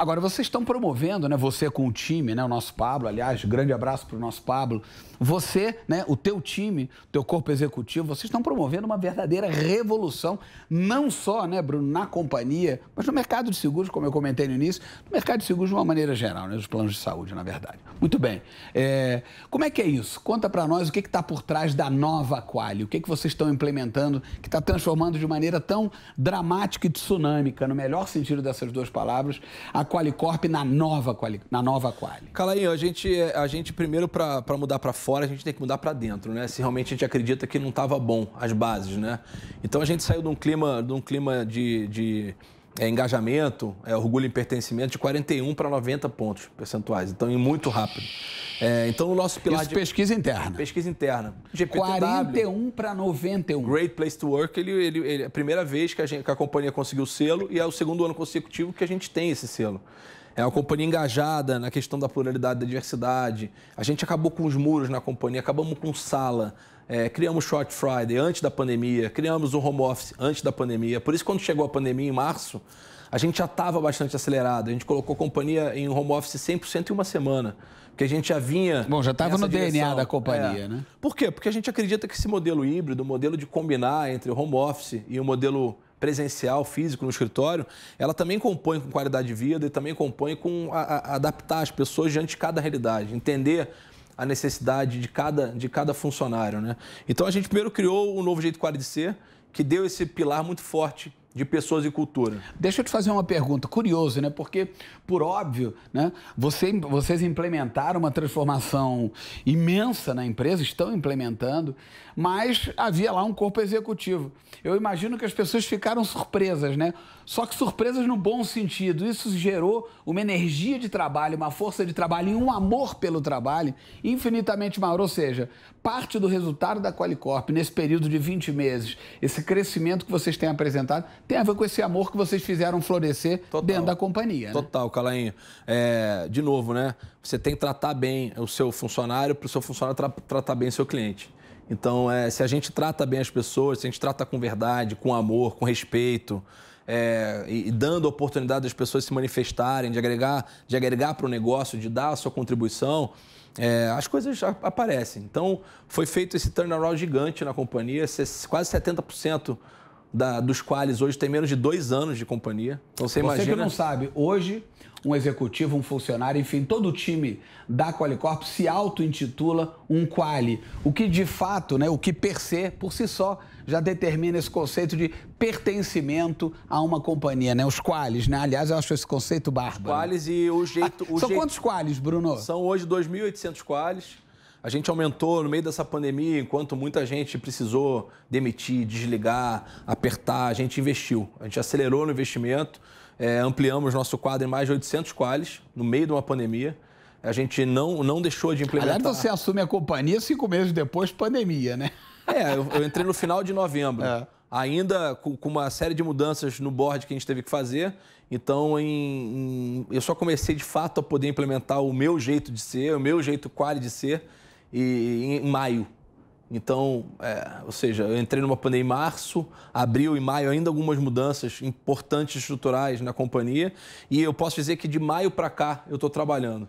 Agora, vocês estão promovendo, né? Você com o time, né? O nosso Pablo, aliás, grande abraço para o nosso Pablo. Você, né? O teu time, teu corpo executivo, vocês estão promovendo uma verdadeira revolução, não só, né, Bruno, na companhia, mas no mercado de seguros, como eu comentei no início, no mercado de seguros de uma maneira geral, né? Dos planos de saúde, na verdade. Muito bem. É... Como é que é isso? Conta para nós o que está por trás da nova Qualy, o que, que vocês estão implementando, que está transformando de maneira tão dramática e tsunâmica, no melhor sentido dessas duas palavras, a Qualicorp na nova, Quali, na nova Quali? Calainho, a gente, a gente primeiro para mudar para fora, a gente tem que mudar para dentro, né? Se realmente a gente acredita que não estava bom as bases, né? Então a gente saiu de um clima, de um clima de, de é, engajamento, é, orgulho em pertencimento de 41 para 90 pontos percentuais. Então, e muito rápido. É, então, o nosso pilar Isso de... pesquisa interna. Pesquisa interna. GPTW, 41 para 91. Great Place to Work, ele, ele, ele, é a primeira vez que a, gente, que a companhia conseguiu o selo e é o segundo ano consecutivo que a gente tem esse selo. É uma companhia engajada na questão da pluralidade, da diversidade. A gente acabou com os muros na companhia, acabamos com sala, é, criamos Short Friday antes da pandemia, criamos o home office antes da pandemia. Por isso, quando chegou a pandemia em março, a gente já estava bastante acelerado. A gente colocou a companhia em home office 100% em uma semana. Porque a gente já vinha. Bom, já estava no direção. DNA da companhia, é. né? Por quê? Porque a gente acredita que esse modelo híbrido, o modelo de combinar entre o home office e o modelo presencial, físico no escritório, ela também compõe com qualidade de vida e também compõe com a, a adaptar as pessoas diante de cada realidade, entender a necessidade de cada, de cada funcionário. Né? Então a gente primeiro criou o um novo jeito de ser, que deu esse pilar muito forte de pessoas e cultura. Deixa eu te fazer uma pergunta, curioso, né? Porque, por óbvio, né? Você, vocês implementaram uma transformação imensa na empresa, estão implementando, mas havia lá um corpo executivo. Eu imagino que as pessoas ficaram surpresas, né? Só que surpresas no bom sentido. Isso gerou uma energia de trabalho, uma força de trabalho e um amor pelo trabalho infinitamente maior. Ou seja, parte do resultado da Qualicorp nesse período de 20 meses, esse crescimento que vocês têm apresentado, tem a ver com esse amor que vocês fizeram florescer Total. dentro da companhia. Né? Total, Calainho. É, de novo, né? Você tem que tratar bem o seu funcionário para o seu funcionário tra tratar bem o seu cliente. Então, é, se a gente trata bem as pessoas, se a gente trata com verdade, com amor, com respeito, é, e dando oportunidade das pessoas se manifestarem, de agregar, de agregar para o negócio, de dar a sua contribuição, é, as coisas aparecem. Então, foi feito esse turnaround gigante na companhia, quase 70% da, dos quais hoje tem menos de dois anos de companhia. Então você, você imagina. Você que não sabe, hoje um executivo, um funcionário, enfim, todo o time da Qualicorp se auto-intitula um quali, o que de fato, né, o que per se, por si só, já determina esse conceito de pertencimento a uma companhia, né? Os qualis, né? Aliás, eu acho esse conceito bárbaro. Os qualis e o jeito... Ah, o são jeito... quantos qualis, Bruno? São hoje 2.800 qualis. A gente aumentou no meio dessa pandemia, enquanto muita gente precisou demitir, desligar, apertar, a gente investiu. A gente acelerou no investimento, é, ampliamos nosso quadro em mais de 800 quales no meio de uma pandemia. A gente não, não deixou de implementar. Aliás, você assume a companhia cinco meses depois pandemia, né? É, eu, eu entrei no final de novembro. É. Ainda com, com, uma série de mudanças no board que a gente teve que fazer. Então, em, em, eu só comecei de fato a poder implementar o meu jeito de ser, o meu jeito quale de ser, e, em maio. Então, é, ou seja, eu entrei numa pandemia em março, abril e maio, ainda algumas mudanças importantes estruturais na companhia. E eu posso dizer que de maio para cá eu estou trabalhando.